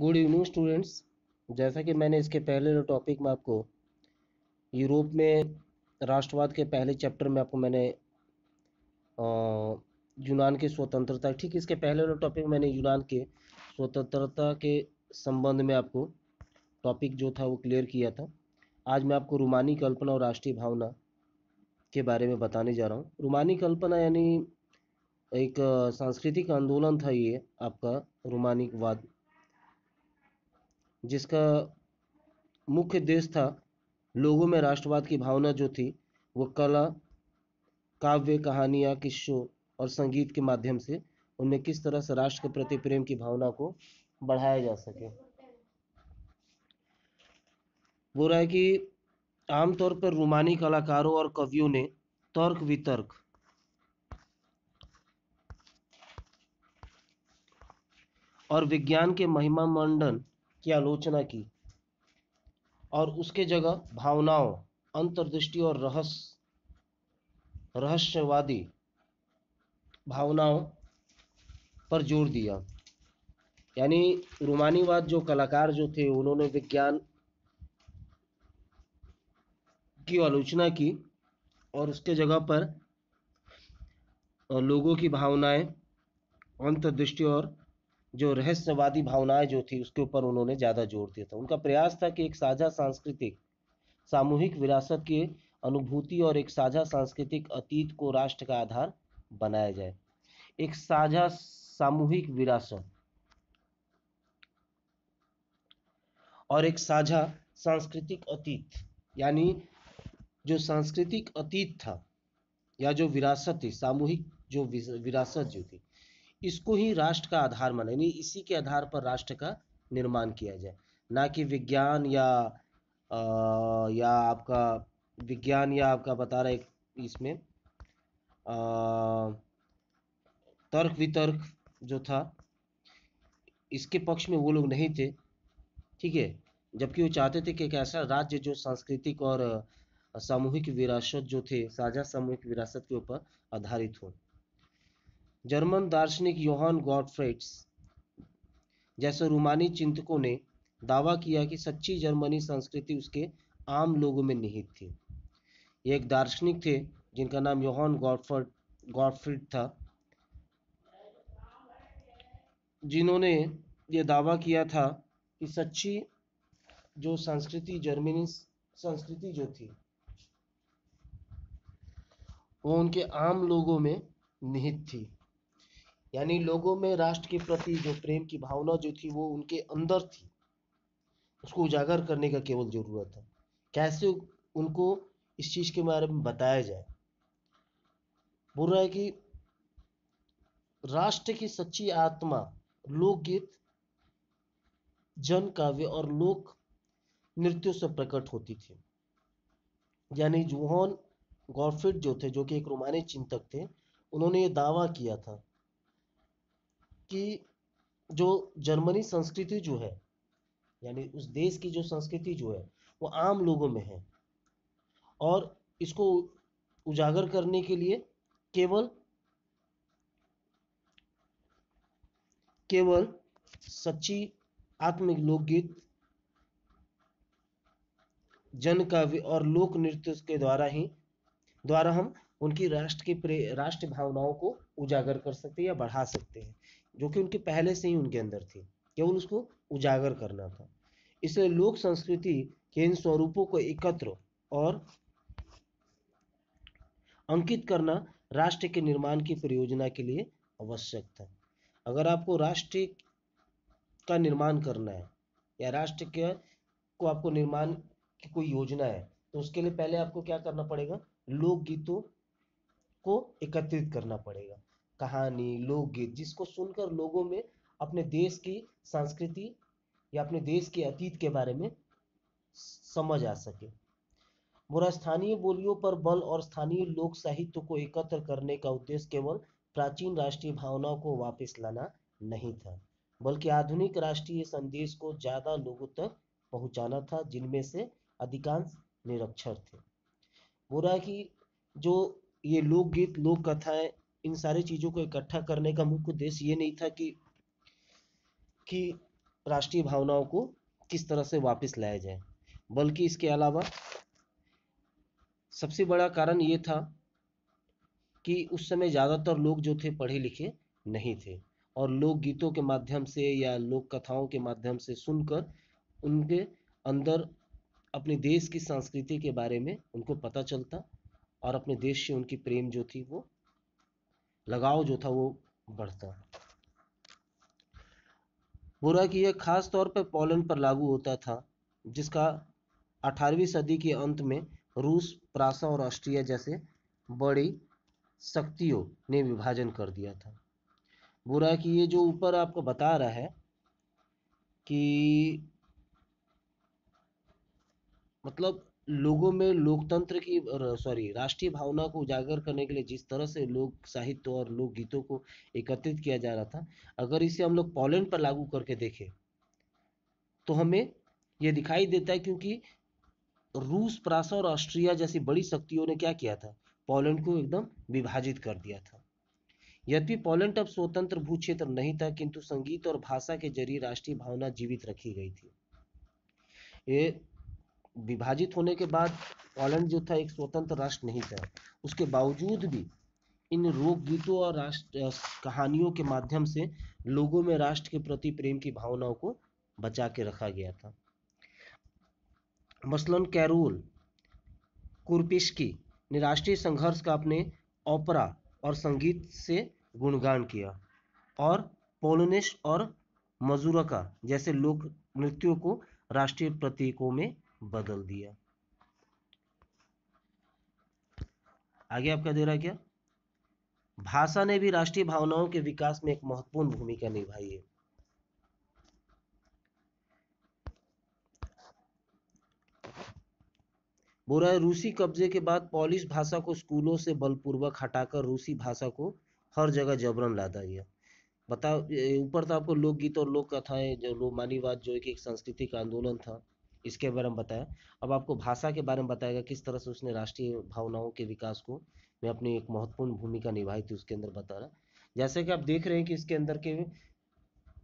Good evening students जैसा कि मैंने इसके पहले टॉपिक में आपको यूरोप में राष्ट्रवाद के पहले चैप्टर में आपको मैंने यूनान की स्वतंत्रता ठीक इसके पहले वाले टॉपिक मैंने यूनान के स्वतंत्रता के संबंध में आपको टॉपिक जो था वो क्लियर किया था आज मैं आपको रूमानी कल्पना और राष्ट्रीय भावना के बारे में बताने जा रहा हूँ रूमानी कल्पना यानी एक सांस्कृतिक आंदोलन था ये आपका रोमानिकवाद जिसका मुख्य देश था लोगों में राष्ट्रवाद की भावना जो थी वो कला काव्य कहानियाँ किस्सों और संगीत के माध्यम से उनमें किस तरह से राष्ट्र के प्रति प्रेम की भावना को बढ़ाया जा सके वो रहा है कि आमतौर पर रूमानी कलाकारों और कवियों ने तर्क वितर्क और विज्ञान के महिमा मंडन की आलोचना की और उसके जगह भावनाओं अंतर्दृष्टि और रहस्य रहस्यवादी भावनाओं पर जोर दिया यानी रोमानीवाद जो कलाकार जो थे उन्होंने विज्ञान की आलोचना की और उसके जगह पर लोगों की भावनाएं अंतर्दृष्टि और जो रहस्यवादी भावनाएं जो थी उसके ऊपर उन्होंने ज़्यादा जोर दिया था उनका प्रयास था कि एक साझा सांस्कृतिक सामूहिक विरासत की अनुभूति और एक साझा सांस्कृतिक अतीत को राष्ट्र का आधार बनाया जाए एक साझा सामूहिक विरासत और एक साझा सांस्कृतिक अतीत यानी जो सांस्कृतिक अतीत था या जो विरासत थी सामूहिक जो विरासत जो थी इसको ही राष्ट्र का आधार माना यानी इसी के आधार पर राष्ट्र का निर्माण किया जाए ना कि विज्ञान या आ, या आपका विज्ञान या आपका बता रहा है इसमें तर्क वितर्क जो था इसके पक्ष में वो लोग नहीं थे ठीक है जबकि वो चाहते थे कि एक ऐसा राज्य जो सांस्कृतिक और सामूहिक विरासत जो थे साझा सामूहिक विरासत के ऊपर आधारित हो जर्मन दार्शनिक योहान गॉडफ्रेड्स जैसे रूमानी चिंतकों ने दावा किया कि सच्ची जर्मनी संस्कृति उसके आम लोगों में निहित थी ये एक दार्शनिक थे जिनका नाम योहान गॉडफर्ड गॉडफ्रिड था जिन्होंने ये दावा किया था कि सच्ची जो संस्कृति जर्मनी संस्कृति जो थी वो उनके आम लोगों में निहित थी यानी लोगों में राष्ट्र के प्रति जो प्रेम की भावना जो थी वो उनके अंदर थी उसको उजागर करने का केवल जरूरत है कैसे उनको इस चीज़ के बारे में बताया जाए बोल रहा है कि राष्ट्र की सच्ची आत्मा लोकगीत जन काव्य और लोक नृत्यों से प्रकट होती थी यानी जूहन गॉर्फिट जो थे जो कि एक रोमानी चिंतक थे उन्होंने ये दावा किया था कि जो जर्मनी संस्कृति जो है यानी उस देश की जो संस्कृति जो है वो आम लोगों में है और इसको उजागर करने के लिए केवल केवल सच्ची आत्मिक लोकगीत जन काव्य और लोक नृत्य के द्वारा ही द्वारा हम उनकी राष्ट्र की राष्ट्र भावनाओं को उजागर कर सकते हैं या बढ़ा सकते हैं जो कि उनके पहले से ही उनके अंदर थी केवल उसको उजागर करना था इसलिए लोक संस्कृति के इन स्वरूपों को एकत्र और अंकित करना राष्ट्र के निर्माण की परियोजना के लिए आवश्यक था अगर आपको राष्ट्र का निर्माण करना है या राष्ट्र के को आपको निर्माण की कोई योजना है तो उसके लिए पहले आपको क्या करना पड़ेगा लोकगीतों को एकत्रित करना पड़ेगा कहानी लोकगीत जिसको सुनकर लोगों में अपने देश की संस्कृति या अपने देश के अतीत के बारे में समझ आ सके बुरा स्थानीय बोलियों पर बल और स्थानीय लोक साहित्य को एकत्र करने का उद्देश्य केवल प्राचीन राष्ट्रीय भावनाओं को वापस लाना नहीं था बल्कि आधुनिक राष्ट्रीय संदेश को ज्यादा लोगों तक पहुंचाना था जिनमें से अधिकांश निरक्षर थे बुरा की जो ये लोकगीत लोक कथाएं इन सारी चीज़ों को इकट्ठा करने का मुख्य उद्देश्य ये नहीं था कि कि राष्ट्रीय भावनाओं को किस तरह से वापस लाया जाए बल्कि इसके अलावा सबसे बड़ा कारण ये था कि उस समय ज़्यादातर लोग जो थे पढ़े लिखे नहीं थे और लोग गीतों के माध्यम से या लोक कथाओं के माध्यम से सुनकर उनके अंदर अपने देश की संस्कृति के बारे में उनको पता चलता और अपने देश से उनकी प्रेम जो थी वो लगाव जो था वो बढ़ता बुरा कि यह खास तौर पर पोलैंड पर लागू होता था जिसका 18वीं सदी के अंत में रूस प्रासा और ऑस्ट्रिया जैसे बड़ी शक्तियों ने विभाजन कर दिया था बुरा कि ये जो ऊपर आपको बता रहा है कि मतलब लोगों में लोकतंत्र की सॉरी राष्ट्रीय भावना को उजागर करने के लिए जिस तरह से लोक साहित्य और लोक गीतों को एकत्रित किया जा रहा था अगर इसे हम लोग पोलैंड पर लागू करके देखें तो हमें ये दिखाई देता है क्योंकि रूस प्रासा और ऑस्ट्रिया जैसी बड़ी शक्तियों ने क्या किया था पोलैंड को एकदम विभाजित कर दिया था यद्यपि पोलैंड अब स्वतंत्र भू क्षेत्र नहीं था किंतु संगीत और भाषा के जरिए राष्ट्रीय भावना जीवित रखी गई थी ये विभाजित होने के बाद पोलैंड जो था एक स्वतंत्र राष्ट्र नहीं था उसके बावजूद भी इन लोक गीतों और राष्ट्र कहानियों के माध्यम से लोगों में राष्ट्र के प्रति प्रेम की भावनाओं को बचा के रखा गया था मसलन कैरोल कुरपिशकी ने राष्ट्रीय संघर्ष का अपने ओपरा और संगीत से गुणगान किया और पोलनिश और मजूरका जैसे लोक नृत्यों को राष्ट्रीय प्रतीकों में बदल दिया आगे आपका दे रहा क्या भाषा ने भी राष्ट्रीय भावनाओं के विकास में एक महत्वपूर्ण भूमिका निभाई है बोरा है रूसी कब्जे के बाद पॉलिश भाषा को स्कूलों से बलपूर्वक हटाकर रूसी भाषा को हर जगह जबरन लादा गया बताओ ऊपर तो आपको लोकगीत और लोक कथाएं जो लोक मानीवाद जो कि एक संस्कृतिक आंदोलन था इसके बारे में बताया अब आपको भाषा के बारे में बताएगा किस तरह से उसने राष्ट्रीय भावनाओं के विकास को में अपनी एक महत्वपूर्ण भूमिका निभाई थी उसके अंदर बता रहा जैसे कि आप देख रहे हैं कि इसके अंदर के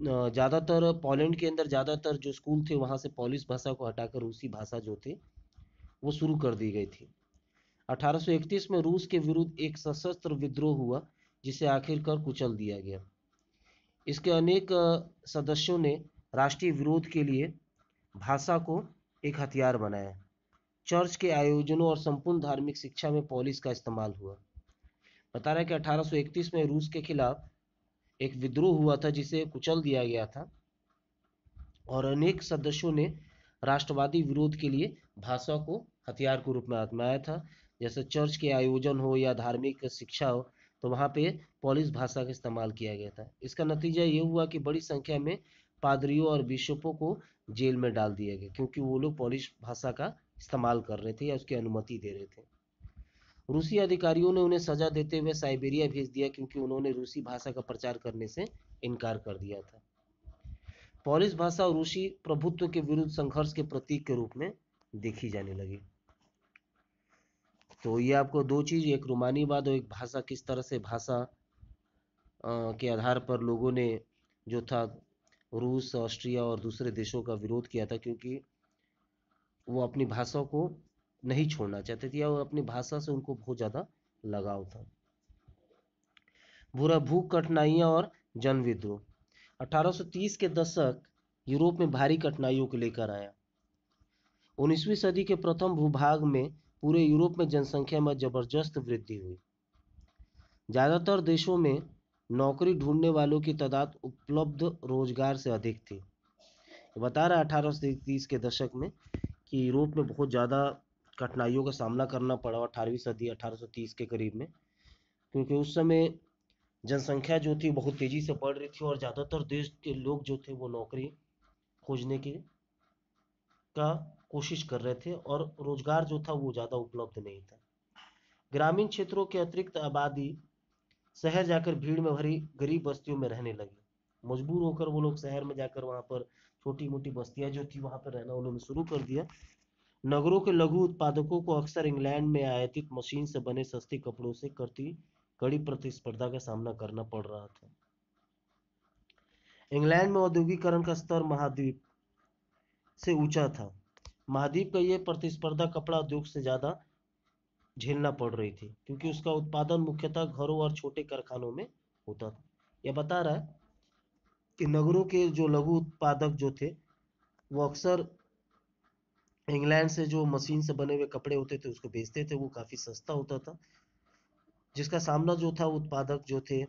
ज़्यादातर पोलैंड के अंदर ज़्यादातर जो स्कूल थे वहाँ से पॉलिश भाषा को हटाकर रूसी भाषा जो थी वो शुरू कर दी गई थी 1831 में रूस के विरुद्ध एक सशस्त्र विद्रोह हुआ जिसे आखिरकार कुचल दिया गया इसके अनेक सदस्यों ने राष्ट्रीय विरोध के लिए भाषा को एक हथियार बनाया चर्च के आयोजनों और संपूर्ण धार्मिक शिक्षा में पॉलिस का इस्तेमाल हुआ बता रहा है कि 1831 में रूस के खिलाफ एक विद्रोह हुआ था जिसे कुचल दिया गया था और अनेक सदस्यों ने राष्ट्रवादी विरोध के लिए भाषा को हथियार के रूप में आजमाया था जैसे चर्च के आयोजन हो या धार्मिक शिक्षा हो तो वहाँ पे पॉलिस भाषा का इस्तेमाल किया गया था इसका नतीजा ये हुआ कि बड़ी संख्या में पादरियों और बिशपों को जेल में डाल दिया गया क्योंकि वो लोग पॉलिश भाषा का इस्तेमाल कर रहे थे या उसकी अनुमति दे रहे थे रूसी अधिकारियों ने उन्हें सजा देते हुए साइबेरिया भेज दिया क्योंकि उन्होंने रूसी भाषा का प्रचार करने से इनकार कर दिया था पॉलिश भाषा और रूसी प्रभुत्व के विरुद्ध संघर्ष के प्रतीक के रूप में देखी जाने लगी तो ये आपको दो चीज एक बाद और एक भाषा किस तरह से भाषा के आधार पर लोगों ने जो था रूस ऑस्ट्रिया और दूसरे देशों का विरोध किया था क्योंकि वो अपनी भाषा को नहीं छोड़ना चाहते थे और अपनी भाषा से उनको बहुत ज़्यादा लगाव था बुरा भूख कठिनाइयाँ और जन विद्रोह 1830 के दशक यूरोप में भारी कठिनाइयों को लेकर आया 19वीं सदी के प्रथम भूभाग में पूरे यूरोप में जनसंख्या में जबरदस्त वृद्धि हुई ज़्यादातर देशों में नौकरी ढूंढने वालों की तादाद उपलब्ध रोजगार से अधिक थी बता रहा है अठारह सौ तीस के दशक में कि यूरोप में बहुत ज़्यादा कठिनाइयों का सामना करना पड़ा अठारहवीं सदी अठारह तीस के करीब में क्योंकि उस समय जनसंख्या जो थी बहुत तेज़ी से बढ़ रही थी और ज़्यादातर देश के लोग जो थे वो नौकरी खोजने के का कोशिश कर रहे थे और रोजगार जो था वो ज़्यादा उपलब्ध नहीं था ग्रामीण क्षेत्रों के अतिरिक्त आबादी शहर जाकर भीड़ में भरी गरीब बस्तियों में रहने लगे मजबूर होकर वो लोग शहर में जाकर वहां पर छोटी मोटी बस्तियां जो थी वहां पर रहना उन्होंने शुरू कर दिया नगरों के लघु उत्पादकों को अक्सर इंग्लैंड में आयातित मशीन से बने सस्ते कपड़ों से करती कड़ी प्रतिस्पर्धा का सामना करना पड़ रहा था इंग्लैंड में औद्योगिकरण का स्तर महाद्वीप से ऊंचा था महाद्वीप का यह प्रतिस्पर्धा कपड़ा उद्योग से ज़्यादा झेलना पड़ रही थी क्योंकि उसका उत्पादन मुख्यतः घरों और छोटे कारखानों में होता था यह बता रहा है कि नगरों के जो लघु उत्पादक जो थे वो अक्सर इंग्लैंड से जो मशीन से बने हुए कपड़े होते थे उसको बेचते थे वो काफ़ी सस्ता होता था जिसका सामना जो था उत्पादक जो थे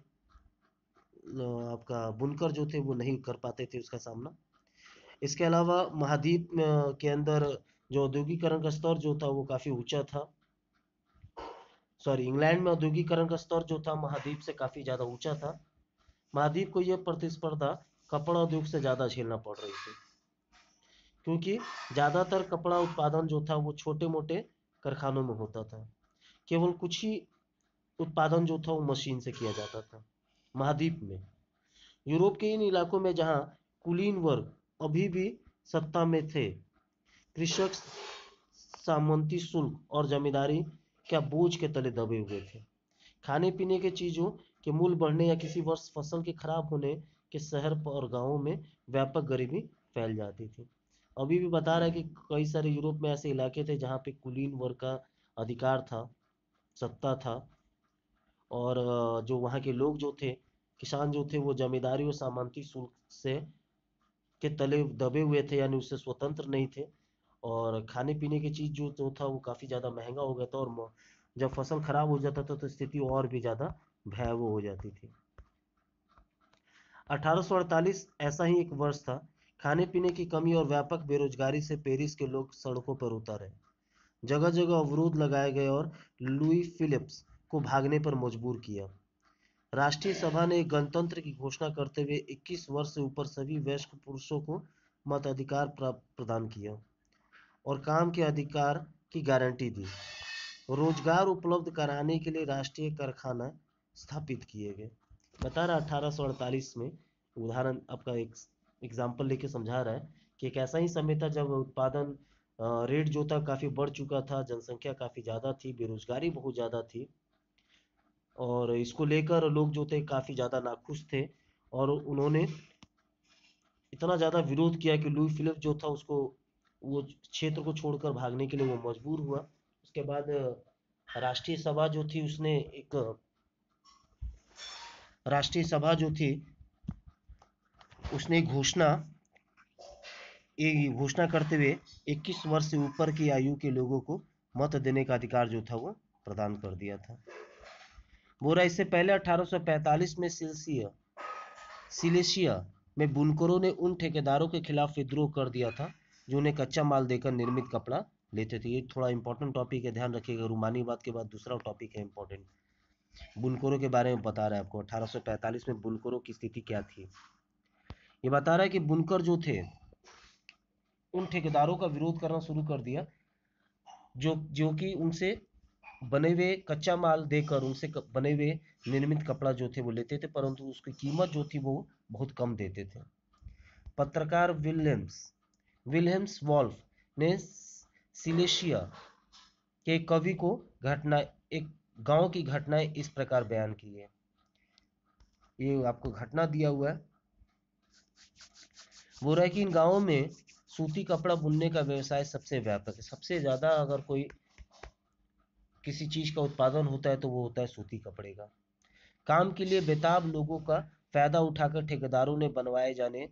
आपका बुनकर जो थे वो नहीं कर पाते थे उसका सामना इसके अलावा महाद्वीप के अंदर जो औद्योगिकरण का स्तर जो था वो काफ़ी ऊंचा था सॉरी इंग्लैंड में औद्योगिकरण का स्तर जो था महाद्वीप से काफ़ी ज़्यादा ऊंचा था महाद्वीप को यह प्रतिस्पर्धा कपड़ा उद्योग से ज़्यादा झेलना पड़ रही थी क्योंकि ज़्यादातर कपड़ा उत्पादन जो था वो छोटे मोटे कारखानों में होता था केवल कुछ ही उत्पादन जो था वो मशीन से किया जाता था महाद्वीप में यूरोप के इन इलाकों में जहाँ कुलीन वर्ग अभी भी सत्ता में थे कृषक सामंती शुल्क और जमींदारी क्या बोझ के तले दबे हुए थे खाने पीने के चीज़ों के मूल बढ़ने या किसी वर्ष फसल के खराब होने के शहर और गांवों में व्यापक गरीबी फैल जाती थी अभी भी बता रहा है कि कई सारे यूरोप में ऐसे इलाके थे जहाँ पे कुलीन वर्ग का अधिकार था सत्ता था और जो वहाँ के लोग जो थे किसान जो थे वो जमींदारी और सामंती शुल्क से के तले दबे हुए थे यानी उससे स्वतंत्र नहीं थे और खाने पीने की चीज़ जो तो था वो काफ़ी ज़्यादा महंगा हो गया था और जब फसल खराब हो जाता था तो स्थिति और भी ज़्यादा भयावह हो जाती थी 1848 ऐसा ही एक वर्ष था खाने पीने की कमी और व्यापक बेरोजगारी से पेरिस के लोग सड़कों पर उतरे जगह जगह अवरोध लगाए गए और लुई फिलिप्स को भागने पर मजबूर किया राष्ट्रीय सभा ने गणतंत्र की घोषणा करते हुए 21 वर्ष से ऊपर सभी वयस्क पुरुषों को मताधिकार प्रदान किया और काम के अधिकार की गारंटी दी रोजगार उपलब्ध कराने के लिए राष्ट्रीय कारखाना स्थापित किए गए बता रहा अठारह में उदाहरण आपका एक एग्जाम्पल लेके समझा रहा है कि एक ऐसा ही समय था जब उत्पादन रेट जो था काफ़ी बढ़ चुका था जनसंख्या काफ़ी ज़्यादा थी बेरोजगारी बहुत ज़्यादा थी और इसको लेकर लोग जो थे काफ़ी ज़्यादा नाखुश थे और उन्होंने इतना ज़्यादा विरोध किया कि लुई फिलिप जो था उसको वो क्षेत्र को छोड़कर भागने के लिए वो मजबूर हुआ उसके बाद राष्ट्रीय सभा जो थी उसने एक राष्ट्रीय सभा जो थी उसने घोषणा एक घोषणा करते हुए 21 वर्ष से ऊपर की आयु के लोगों को मत देने का अधिकार जो था वो प्रदान कर दिया था बोरा इससे पहले 1845 में सिलसिया सिलेशिया में बुनकरों ने उन ठेकेदारों के खिलाफ विद्रोह कर दिया था जो उन्हें कच्चा माल देकर निर्मित कपड़ा लेते थे ये थोड़ा इंपॉर्टेंट टॉपिक है ध्यान रखिएगा रूमानी बात के बाद दूसरा टॉपिक है इंपॉर्टेंट बुनकरों के बारे में बता रहा है आपको 1845 में बुनकरों की स्थिति क्या थी ये बता रहा है कि बुनकर जो थे उन ठेकेदारों का विरोध करना शुरू कर दिया जो जो कि उनसे बने हुए कच्चा माल देकर उनसे बने हुए निर्मित कपड़ा जो थे वो लेते थे परंतु उसकी कीमत जो थी वो बहुत कम देते थे पत्रकार विलियम्स विल्हेम्स वॉल्फ ने सिलेशिया के कवि को घटना एक गांव की घटनाएं इस प्रकार बयान की है ये आपको घटना दिया हुआ है वो रहा कि इन गाँवों में सूती कपड़ा बुनने का व्यवसाय सबसे व्यापक है सबसे ज़्यादा अगर कोई किसी चीज़ का उत्पादन होता है तो वो होता है सूती कपड़े का काम के लिए बेताब लोगों का फायदा उठाकर ठेकेदारों ने बनवाए जाने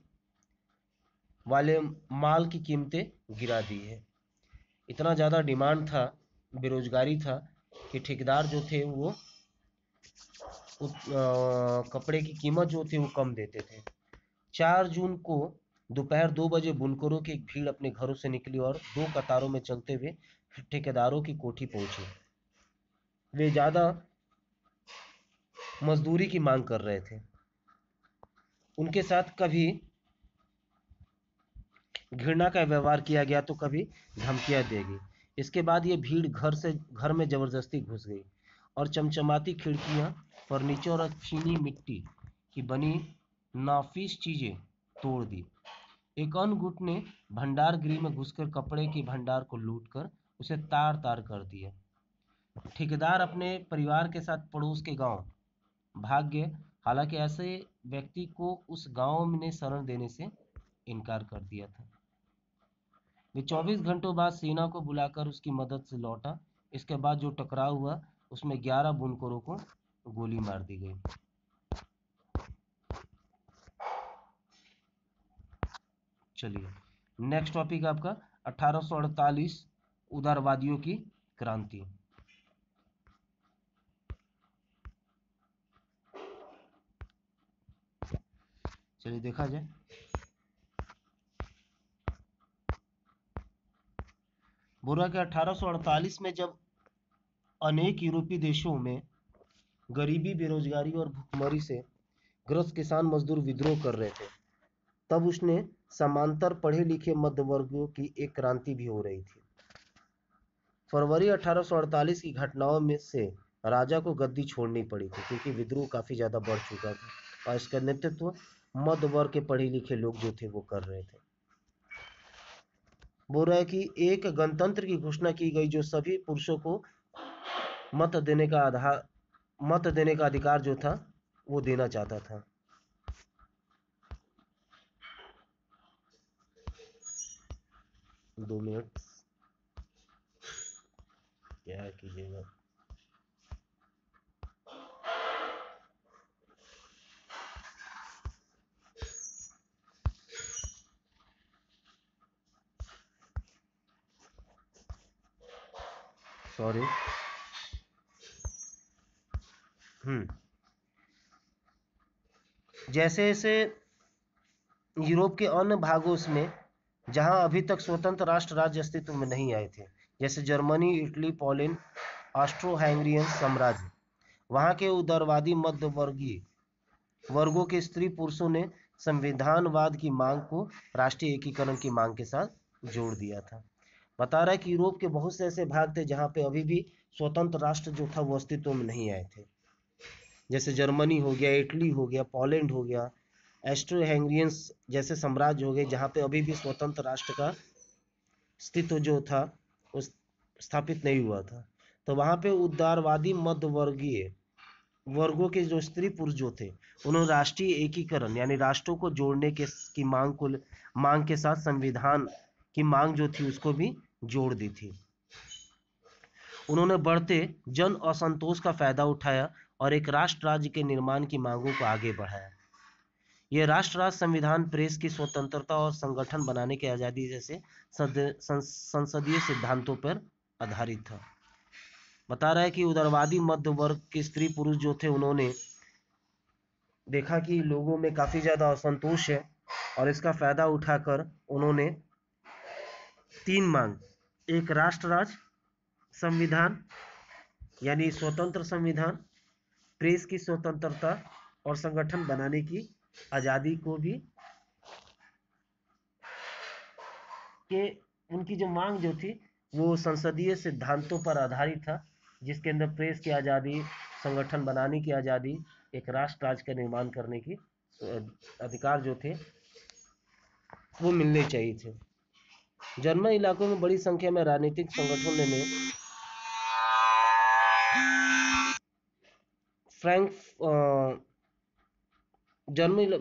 वाले माल की कीमतें गिरा दी है इतना ज़्यादा डिमांड था बेरोजगारी था कि ठेकेदार जो थे वो उत, आ, कपड़े की कीमत जो थी वो कम देते थे चार जून को दोपहर दो बजे बुनकरों की एक भीड़ अपने घरों से निकली और दो कतारों में चलते हुए ठेकेदारों की कोठी पहुंची वे ज़्यादा मजदूरी की मांग कर रहे थे उनके साथ कभी घृणा का व्यवहार किया गया तो कभी धमकियां देगी इसके बाद ये भीड़ घर से घर में जबरदस्ती घुस गई और चमचमाती खिड़कियाँ फर्नीचर और चीनी मिट्टी की बनी नाफिस चीज़ें तोड़ दी एक अन गुट ने भंडार गृह में घुसकर कपड़े के भंडार को लूट कर उसे तार तार कर दिया ठेकेदार अपने परिवार के साथ पड़ोस के गांव भाग्य हालांकि ऐसे व्यक्ति को उस गांव ने शरण देने से इनकार कर दिया था वे 24 घंटों बाद सेना को बुलाकर उसकी मदद से लौटा इसके बाद जो टकराव हुआ उसमें 11 बुनकरों को गोली मार दी गई चलिए नेक्स्ट टॉपिक आपका 1848 उदारवादियों की क्रांति चलिए देखा जाए बुरा के 1848 में जब अनेक यूरोपीय देशों में गरीबी बेरोजगारी और भुखमरी से ग्रस्त किसान मजदूर विद्रोह कर रहे थे तब उसने समांतर पढ़े लिखे मध्य वर्गों की एक क्रांति भी हो रही थी फरवरी 1848 की घटनाओं में से राजा को गद्दी छोड़नी पड़ी थी क्योंकि विद्रोह काफ़ी ज़्यादा बढ़ चुका था और इसका नेतृत्व मध्य वर्ग के पढ़े लिखे लोग जो थे वो कर रहे थे बोल रहा है कि एक गणतंत्र की घोषणा की गई जो सभी पुरुषों को मत देने का आधार मत देने का अधिकार जो था वो देना चाहता था दो मिनट क्या कीजिएगा सॉरी hmm. जैसे जैसे यूरोप के अन्य भागों में जहां अभी तक स्वतंत्र राष्ट्र राज्य अस्तित्व में नहीं आए थे जैसे Germany Italy Poland Austro Hungarian साम्राज्य वहां के उदारवादी मध्यवर्गीय वर्गों के स्त्री पुरुषों ने संविधानवाद की मांग को राष्ट्रीय एकीकरण की मांग के साथ जोड़ दिया था बता रहा है कि यूरोप के बहुत से ऐसे भाग थे जहाँ पे अभी भी स्वतंत्र राष्ट्र जो था वो अस्तित्व में नहीं आए थे जैसे जर्मनी हो गया इटली हो गया पोलैंड हो गया एस्ट्रो हैंग्रियंस जैसे साम्राज्य हो गए जहाँ पे अभी भी स्वतंत्र राष्ट्र का अस्तित्व जो था वो स्थापित नहीं हुआ था तो वहाँ पे उदारवादी मध्यवर्गीय वर्गों के जो स्त्री पुरुष जो थे उन्होंने राष्ट्रीय एकीकरण यानी राष्ट्रों को जोड़ने के की मांग को मांग के साथ संविधान की मांग जो थी उसको भी जोड़ दी थी उन्होंने बढ़ते जन असंतोष का फायदा उठाया और एक राष्ट्र राज्य के निर्माण की मांगों को आगे बढ़ाया यह राष्ट्र राज्य संविधान प्रेस की स्वतंत्रता और संगठन बनाने की आज़ादी जैसे संसदीय सिद्धांतों पर आधारित था बता रहा है कि उदारवादी मध्य वर्ग के स्त्री पुरुष जो थे उन्होंने देखा कि लोगों में काफ़ी ज़्यादा असंतोष है और इसका फायदा उठाकर उन्होंने तीन मांग एक राष्ट्र राज संविधान यानी स्वतंत्र संविधान प्रेस की स्वतंत्रता और संगठन बनाने की आज़ादी को भी के उनकी जो मांग जो थी वो संसदीय सिद्धांतों पर आधारित था जिसके अंदर प्रेस की आज़ादी संगठन बनाने की आज़ादी एक राष्ट्र राज्य का निर्माण करने की अधिकार जो थे वो मिलने चाहिए थे जर्मन इलाकों में बड़ी संख्या में राजनीतिक संगठनों ने फ्रैंक जर्मन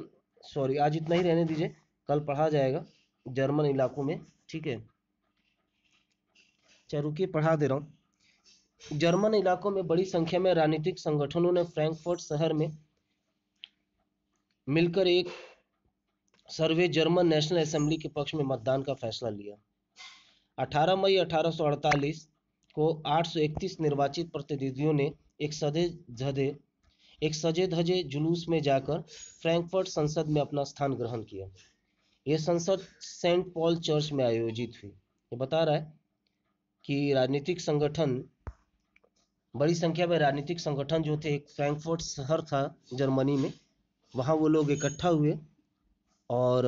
सॉरी आज इतना ही रहने दीजिए कल पढ़ा जाएगा जर्मन इलाकों में ठीक है चलो पढ़ा दे रहा हूँ जर्मन इलाकों में बड़ी संख्या में राजनीतिक संगठनों ने फ्रैंकफर्ट शहर में मिलकर एक सर्वे जर्मन नेशनल असेंबली के पक्ष में मतदान का फैसला लिया 18 मई 1848 को 831 निर्वाचित प्रतिनिधियों ने एक सदे धजे एक सजे धजे जुलूस में जाकर फ्रैंकफर्ट संसद में अपना स्थान ग्रहण किया यह संसद सेंट पॉल चर्च में आयोजित हुई ये बता रहा है कि राजनीतिक संगठन बड़ी संख्या में राजनीतिक संगठन जो थे एक फ्रैंकफर्ट शहर था जर्मनी में वहाँ वो लोग इकट्ठा हुए और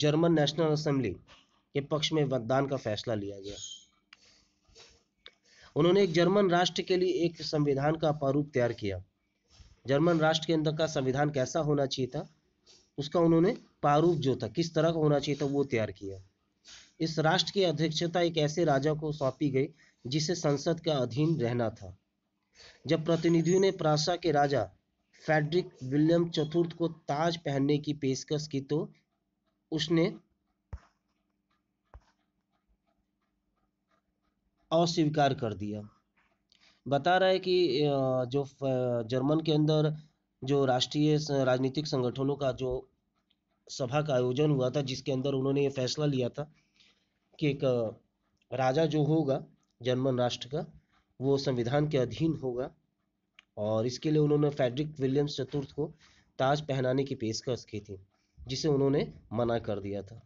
जर्मन नेशनल असेंबली के पक्ष में मतदान का फैसला लिया गया उन्होंने एक जर्मन राष्ट्र के लिए एक संविधान का प्रारूप तैयार किया जर्मन राष्ट्र के अंदर का संविधान कैसा होना चाहिए था उसका उन्होंने प्रारूप जो था किस तरह का होना चाहिए था वो तैयार किया इस राष्ट्र की अध्यक्षता एक ऐसे राजा को सौंपी गई जिसे संसद का अधीन रहना था जब प्रतिनिधियों ने प्रासा के राजा फ्रेडरिक विलियम चतुर्थ को ताज पहनने की पेशकश की तो उसने अस्वीकार कर दिया बता रहा है कि जो जर्मन के अंदर जो राष्ट्रीय राजनीतिक संगठनों का जो सभा का आयोजन हुआ था जिसके अंदर उन्होंने ये फैसला लिया था कि एक राजा जो होगा जर्मन राष्ट्र का वो संविधान के अधीन होगा और इसके लिए उन्होंने फेडरिक विलियम्स चतुर्थ को ताज पहनाने की पेशकश की थी जिसे उन्होंने मना कर दिया था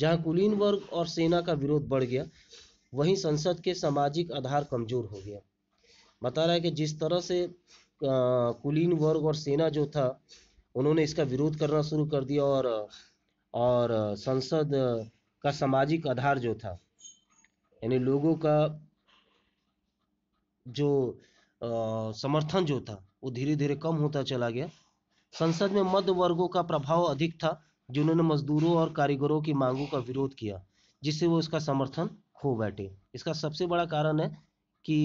जहां कुलीन वर्ग और सेना का विरोध बढ़ गया वहीं संसद के सामाजिक आधार कमजोर हो गया बता रहा है कि जिस तरह से कुलीन वर्ग और सेना जो था उन्होंने इसका विरोध करना शुरू कर दिया और और संसद का सामाजिक आधार जो था यानी लोगों का जो समर्थन जो था वो धीरे धीरे कम होता चला गया संसद में मध्य वर्गों का प्रभाव अधिक था जिन्होंने मजदूरों और कारीगरों की मांगों का विरोध किया जिससे वो इसका समर्थन खो बैठे इसका सबसे बड़ा कारण है कि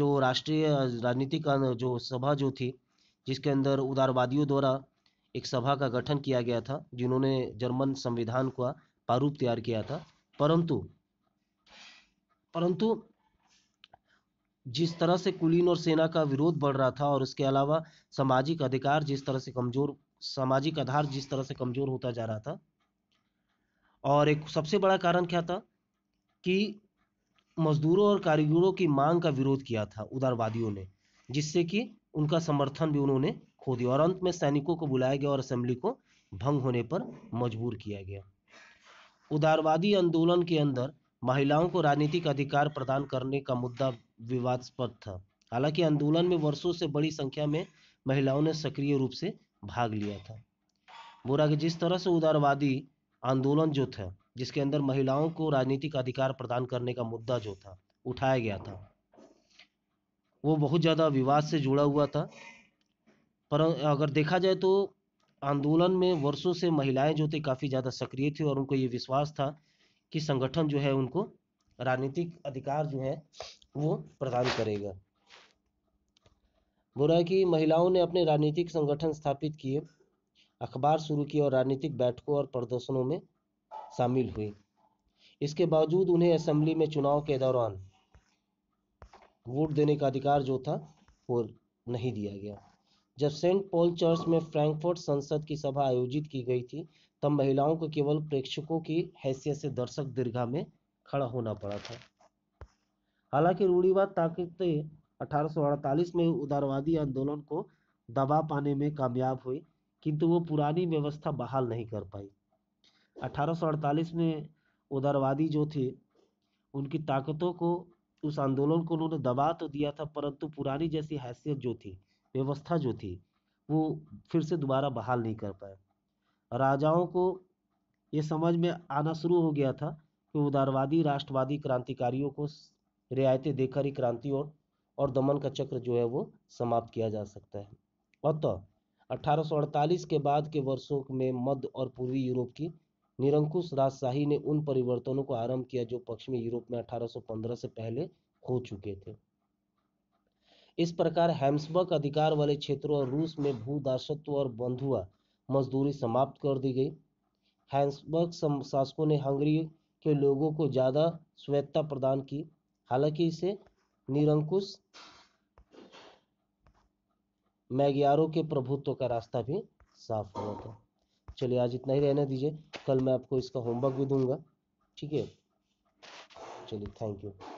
जो राष्ट्रीय राजनीतिक जो सभा जो थी जिसके अंदर उदारवादियों द्वारा एक सभा का गठन किया गया था जिन्होंने जर्मन संविधान का प्रारूप तैयार किया था परंतु परंतु जिस तरह से कुलीन और सेना का विरोध बढ़ रहा था और उसके अलावा सामाजिक अधिकार जिस तरह से कमजोर सामाजिक आधार जिस तरह से कमजोर होता जा रहा था और एक सबसे बड़ा कारण क्या था कि मजदूरों और कारीगरों की मांग का विरोध किया था उदारवादियों ने जिससे कि उनका समर्थन भी उन्होंने खो दिया और अंत में सैनिकों को बुलाया गया और असेंबली को भंग होने पर मजबूर किया गया उदारवादी आंदोलन के अंदर महिलाओं को राजनीतिक अधिकार प्रदान करने का मुद्दा विवादस्पद था हालांकि आंदोलन में वर्षों से बड़ी संख्या में महिलाओं ने सक्रिय रूप से भाग लिया था बोरा कि जिस तरह से उदारवादी आंदोलन जो था जिसके अंदर महिलाओं को राजनीतिक अधिकार प्रदान करने का मुद्दा जो था उठाया गया था वो बहुत ज़्यादा विवाद से जुड़ा हुआ था पर अगर देखा जाए तो आंदोलन में वर्षों से महिलाएं जो थी काफ़ी ज़्यादा सक्रिय थी और उनको ये विश्वास था कि संगठन जो है उनको राजनीतिक अधिकार जो है वो प्रदान करेगा बोरा कि महिलाओं ने अपने राजनीतिक संगठन स्थापित किए अखबार शुरू किए और राजनीतिक बैठकों और प्रदर्शनों में शामिल हुई इसके बावजूद उन्हें असेंबली में चुनाव के दौरान वोट देने का अधिकार जो था वो नहीं दिया गया जब सेंट पॉल चर्च में फ्रैंकफर्ट संसद की सभा आयोजित की गई थी तब महिलाओं को केवल प्रेक्षकों की हैसियत से दर्शक दीर्घा में खड़ा होना पड़ा था हालांकि रूढ़ीवाद ताकतें 1848 में उदारवादी आंदोलन को दबा पाने में कामयाब हुई किंतु वो पुरानी व्यवस्था बहाल नहीं कर पाई 1848 में उदारवादी जो थे उनकी ताकतों को उस आंदोलन को उन्होंने दबा तो दिया था परंतु पुरानी जैसी हैसियत जो थी व्यवस्था जो थी वो फिर से दोबारा बहाल नहीं कर पाए राजाओं को ये समझ में आना शुरू हो गया था कि उदारवादी राष्ट्रवादी क्रांतिकारियों को रियायतें देकर ही क्रांति और और दमन का चक्र जो है वो समाप्त किया जा सकता है अतः 1848 के बाद के वर्षों में मध्य और पूर्वी यूरोप की निरंकुश राजशाही ने उन परिवर्तनों को आरंभ किया जो पश्चिमी यूरोप में 1815 से पहले हो चुके थे इस प्रकार हेम्सबर्ग अधिकार वाले क्षेत्रों और रूस में भू दासत्व और बंधुआ मजदूरी समाप्त कर दी गई हेम्सबर्ग शासकों ने हंगरी के लोगों को ज़्यादा स्वायत्ता प्रदान की हालांकि इसे निरंकुश मैग्यारों के प्रभुत्व का रास्ता भी साफ हुआ था चलिए आज इतना ही रहने दीजिए कल मैं आपको इसका होमवर्क भी दूंगा ठीक है चलिए थैंक यू